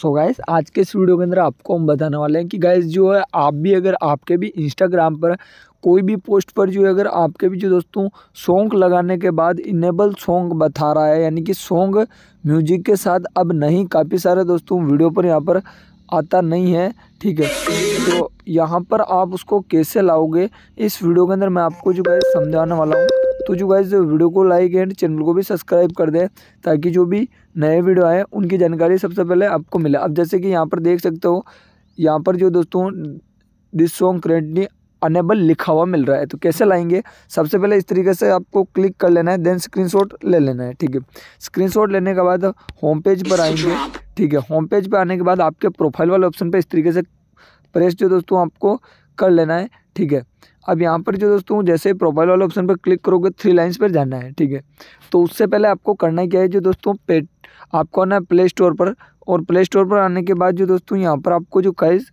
सो so guys आज के इस वीडियो के अंदर आपको हम बताने वाले हैं कि गैस जो है आप भी अगर आपके भी इंस्टाग्राम पर कोई भी पोस्ट पर जो है अगर आपके भी जो दोस्तों सॉन्ग लगाने के बाद इनेबल सॉन्ग बता रहा है यानी कि सॉन्ग म्यूजिक के साथ अब नहीं काफ़ी सारे दोस्तों वीडियो पर यहाँ पर आता नहीं है ठीक है तो यहाँ पर आप उसको कैसे लाओगे इस वीडियो के अंदर मैं आपको जो है समझाने वाला हूँ तो जो गाइज वीडियो को लाइक एंड चैनल को भी सब्सक्राइब कर दें ताकि जो भी नए वीडियो आए उनकी जानकारी सबसे पहले आपको मिले अब जैसे कि यहाँ पर देख सकते हो यहाँ पर जो दोस्तों दिस सॉन्ग करेंटली अनेबल लिखा हुआ मिल रहा है तो कैसे लाएंगे सबसे पहले इस तरीके से आपको क्लिक कर लेना है देन स्क्रीनशॉट ले लेना है ठीक है स्क्रीनशॉट लेने के बाद होम पेज पर आएंगे ठीक है होम पेज पर आने के बाद आपके प्रोफाइल वाले ऑप्शन पर इस तरीके से प्रेस जो दोस्तों आपको कर लेना है ठीक है अब यहाँ पर जो दोस्तों जैसे प्रोफाइल वाले ऑप्शन पर क्लिक करोगे थ्री लाइन्स पर जाना है ठीक है तो उससे पहले आपको करना क्या है जो दोस्तों पे आपको आना है प्ले स्टोर पर और प्ले स्टोर पर आने के बाद जो दोस्तों यहाँ पर आपको जो कैश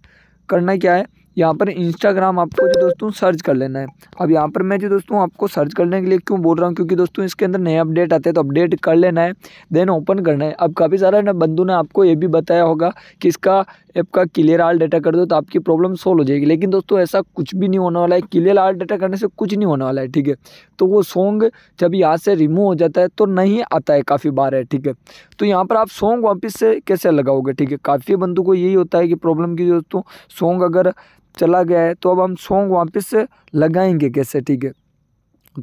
करना क्या है यहाँ पर इंस्टाग्राम आपको जो दोस्तों सर्च कर लेना है अब यहाँ पर मैं जो दोस्तों आपको सर्च करने के लिए क्यों बोल रहा हूँ क्योंकि दोस्तों इसके अंदर नए अपडेट आते हैं तो अपडेट कर लेना है देन ओपन करना है अब काफ़ी सारा ना बंधु ने आपको ये भी बताया होगा कि इसका ऐप का क्लियर आल डाटा कर दो तो आपकी प्रॉब्लम सोल्व हो जाएगी लेकिन दोस्तों ऐसा कुछ भी नहीं होने वाला है क्लियर आल डाटा करने से कुछ नहीं होने वाला है ठीक है तो वो सॉन्ग जब यहाँ से रिमूव हो जाता है तो नहीं आता है काफ़ी बार है ठीक है तो यहाँ पर आप सॉन्ग वापस से कैसे लगाओगे ठीक है काफ़ी बंधु को यही होता है कि प्रॉब्लम की दोस्तों सॉन्ग अगर चला गया है तो अब हम सॉन्ग वापस लगाएंगे कैसे ठीक है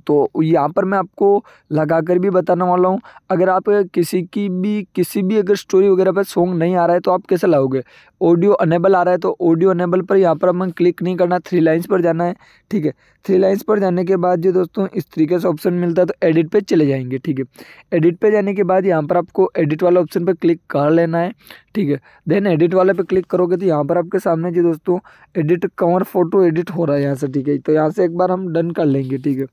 तो यहाँ पर मैं आपको लगा कर भी बताने वाला हूँ अगर आप किसी की भी किसी भी अगर स्टोरी वगैरह पर सॉन्ग नहीं आ रहा है तो आप कैसे लाओगे ऑडियो अनेबल आ रहा है तो ऑडियो अनेबल पर यहाँ पर हमें क्लिक नहीं करना थ्री लाइन्स पर जाना है ठीक है थ्री लाइन्स पर जाने के बाद जो दोस्तों इस तरीके से ऑप्शन मिलता है तो एडिट पर चले जाएँगे ठीक है एडिट पर जाने के बाद यहाँ पर आपको एडिट वाला ऑप्शन पर क्लिक कर लेना है ठीक है देन एडिट वाले पर क्लिक करोगे तो यहाँ पर आपके सामने जो दोस्तों एडिट कवर फोटो एडिट हो रहा है यहाँ से ठीक है तो यहाँ से एक बार हम डन कर लेंगे ठीक है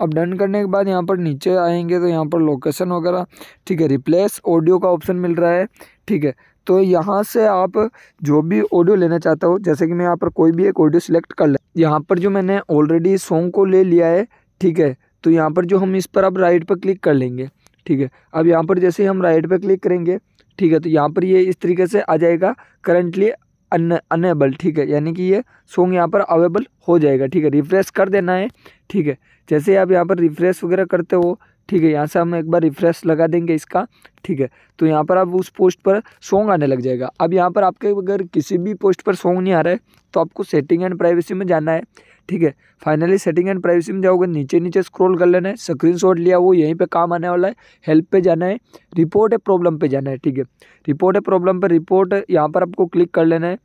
अब डन करने के बाद यहाँ पर नीचे आएंगे तो यहाँ पर लोकेशन वगैरह ठीक है रिप्लेस ऑडियो का ऑप्शन मिल रहा है ठीक है तो यहाँ से आप जो भी ऑडियो लेना चाहता हो जैसे कि मैं यहाँ पर कोई भी एक ऑडियो सिलेक्ट कर लें यहाँ पर जो मैंने ऑलरेडी सॉन्ग को ले लिया है ठीक है तो यहाँ पर जो हम इस पर अब राइट पर क्लिक कर लेंगे ठीक है अब यहाँ पर जैसे हम राइट पर क्लिक करेंगे ठीक है तो यहाँ पर ये इस तरीके से आ जाएगा करंटली अन अनेबल ठीक है यानी कि ये सॉन्ग यहाँ पर अवेबल हो जाएगा ठीक है रिफ्रेश कर देना है ठीक है जैसे आप यहाँ पर रिफ्रेश वगैरह करते हो ठीक है यहाँ से हम एक बार रिफ्रेश लगा देंगे इसका ठीक है तो यहाँ पर आप उस पोस्ट पर सॉन्ग आने लग जाएगा अब यहाँ पर आपके अगर किसी भी पोस्ट पर सॉन्ग नहीं आ रहा है तो आपको सेटिंग एंड प्राइवेसी में जाना है ठीक है फाइनली सेटिंग एंड प्राइवेसी में जाओगे नीचे नीचे स्क्रॉल कर लेना है शॉट लिया वो यहीं पे काम आने वाला है हेल्प पे जाना है रिपोर्ट है प्रॉब्लम पे जाना है ठीक है रिपोर्ट है प्रॉब्लम पे रिपोर्ट यहाँ पर आपको क्लिक कर लेना है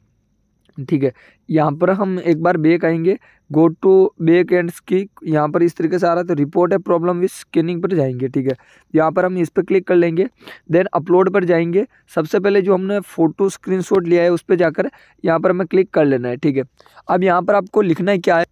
ठीक है यहाँ पर हम एक बार बेक आएंगे go to back and ski यहाँ पर इस तरीके से आ रहा है तो रिपोर्ट है प्रॉब्लम विथ स्कैनिंग पर जाएंगे ठीक है यहाँ पर हम इस पर क्लिक कर लेंगे देन अपलोड पर जाएंगे सबसे पहले जो हमने फ़ोटो स्क्रीनशॉट लिया है उस पर जाकर यहाँ पर हमें क्लिक कर लेना है ठीक है अब यहाँ पर आपको लिखना है क्या है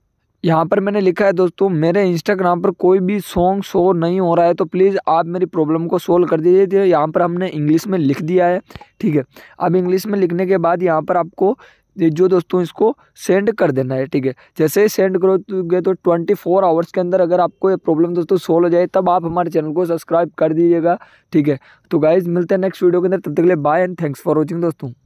यहाँ पर मैंने लिखा है दोस्तों मेरे इंस्टाग्राम पर कोई भी सॉन्ग शो नहीं हो रहा है तो प्लीज़ आप मेरी प्रॉब्लम को सोल्व कर दीजिए यहाँ पर हमने इंग्लिश में लिख दिया है ठीक है अब इंग्लिश में लिखने के बाद यहाँ पर आपको जो दोस्तों इसको सेंड कर देना है ठीक है जैसे ही सेंड गए तो ट्वेंटी फोर आवर्स के अंदर अगर आपको ये प्रॉब्लम दोस्तों सोल्व हो जाए तब आप हमारे चैनल को सब्सक्राइब कर दीजिएगा ठीक है तो गाइज मिलते हैं नेक्स्ट वीडियो के अंदर तब तक के लिए bye and thanks for watching दोस्तों